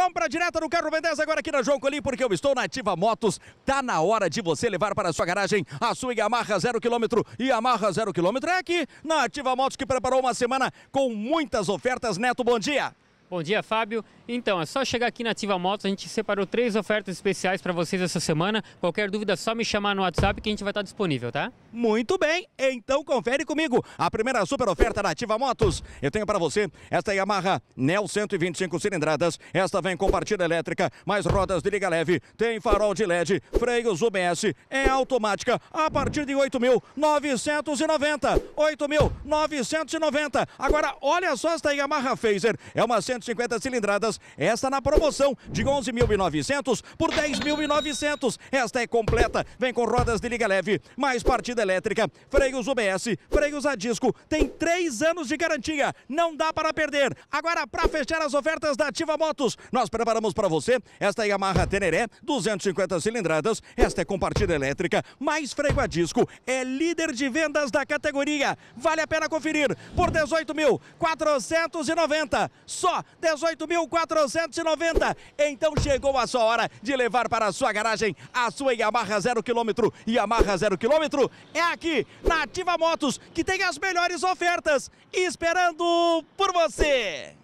Compra direta no carro Mendes agora aqui na João Colim, porque eu estou na Ativa Motos. Tá na hora de você levar para a sua garagem a sua Yamaha 0 km. Yamaha 0 km é aqui na Ativa Motos que preparou uma semana com muitas ofertas. Neto, bom dia. Bom dia, Fábio. Então, é só chegar aqui na Ativa Motos, a gente separou três ofertas especiais para vocês essa semana. Qualquer dúvida, é só me chamar no WhatsApp que a gente vai estar disponível, tá? Muito bem, então confere comigo a primeira super oferta da Ativa Motos. Eu tenho para você esta Yamaha Neo 125 cilindradas, esta vem com partida elétrica, mais rodas de liga leve, tem farol de LED, freios UBS, é automática a partir de 8.990, 8.990. Agora, olha só esta Yamaha Phaser, é uma 250 cilindradas. Esta na promoção de 11.900 por 10.900. Esta é completa, vem com rodas de liga leve, mais partida elétrica, freios UBS, freios a disco. Tem três anos de garantia, não dá para perder. Agora, para fechar as ofertas da Ativa Motos, nós preparamos para você esta Yamaha Teneré, 250 cilindradas. Esta é com partida elétrica, mais freio a disco. É líder de vendas da categoria. Vale a pena conferir por 18.490 só 18.490. Então chegou a sua hora de levar para a sua garagem a sua Yamaha 0 km. Yamaha 0 km é aqui na Ativa Motos que tem as melhores ofertas esperando por você.